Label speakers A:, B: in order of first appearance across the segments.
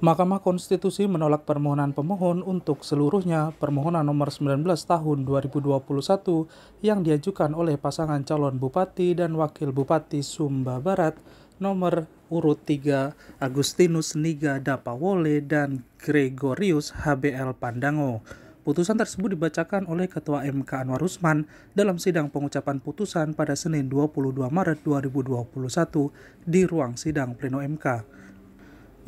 A: Mahkamah Konstitusi menolak permohonan pemohon untuk seluruhnya permohonan nomor 19 tahun 2021 yang diajukan oleh pasangan calon bupati dan wakil bupati Sumba Barat nomor urut 3 Agustinus Niga Dapawole dan Gregorius HBL Pandango. Putusan tersebut dibacakan oleh Ketua MK Anwar Usman dalam sidang pengucapan putusan pada Senin 22 Maret 2021 di ruang sidang pleno MK.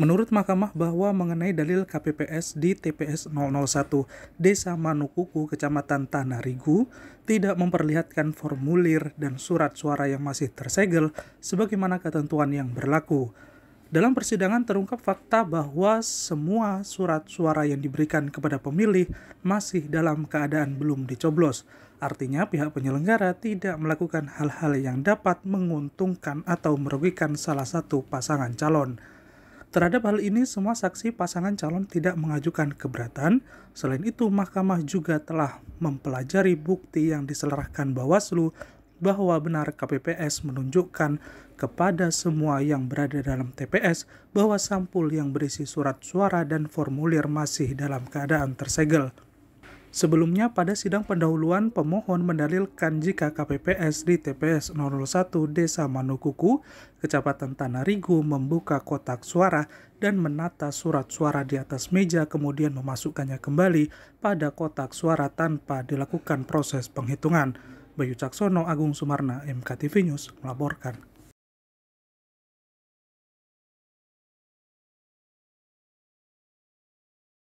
A: Menurut Mahkamah bahwa mengenai dalil KPPS di TPS 001 Desa Manukuku, Kecamatan Tanah Rigu, tidak memperlihatkan formulir dan surat suara yang masih tersegel sebagaimana ketentuan yang berlaku. Dalam persidangan terungkap fakta bahwa semua surat suara yang diberikan kepada pemilih masih dalam keadaan belum dicoblos. Artinya pihak penyelenggara tidak melakukan hal-hal yang dapat menguntungkan atau merugikan salah satu pasangan calon. Terhadap hal ini, semua saksi pasangan calon tidak mengajukan keberatan. Selain itu, mahkamah juga telah mempelajari bukti yang diselerahkan Bawaslu bahwa benar KPPS menunjukkan kepada semua yang berada dalam TPS bahwa sampul yang berisi surat suara dan formulir masih dalam keadaan tersegel. Sebelumnya, pada sidang pendahuluan, pemohon mendalilkan jika KPPS di TPS 01 Desa Manukuku, Kecamatan Tanarigu membuka kotak suara dan menata surat suara di atas meja kemudian memasukkannya kembali pada kotak suara tanpa dilakukan proses penghitungan. Bayu Caksono, Agung Sumarna, MKTV News, melaporkan.